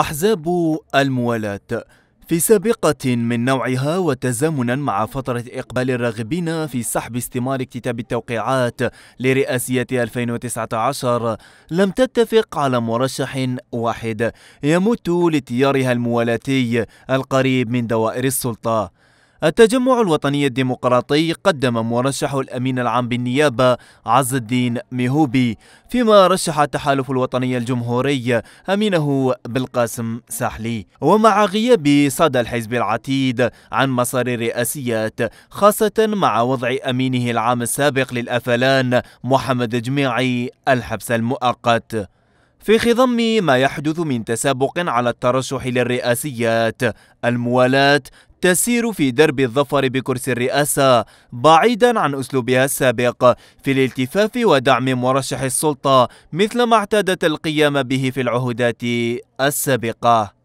أحزاب الموالاة في سابقة من نوعها وتزامنا مع فترة إقبال الراغبين في سحب استمارة اكتتاب التوقيعات لرئاسية 2019 لم تتفق على مرشح واحد يمت لتيارها الموالاتي القريب من دوائر السلطة التجمع الوطني الديمقراطي قدم مرشح الأمين العام بالنيابة عز الدين ميهوبي فيما رشح التحالف الوطني الجمهوري أمينه بالقاسم ساحلي ومع غياب صدى الحزب العتيد عن مسار الرئاسيات خاصة مع وضع أمينه العام السابق للأفلان محمد جميعي الحبس المؤقت في خضم ما يحدث من تسابق على الترشح للرئاسيات الموالاة تسير في درب الظفر بكرسي الرئاسة بعيدا عن أسلوبها السابق في الالتفاف ودعم مرشح السلطة مثل ما اعتادت القيام به في العهودات السابقة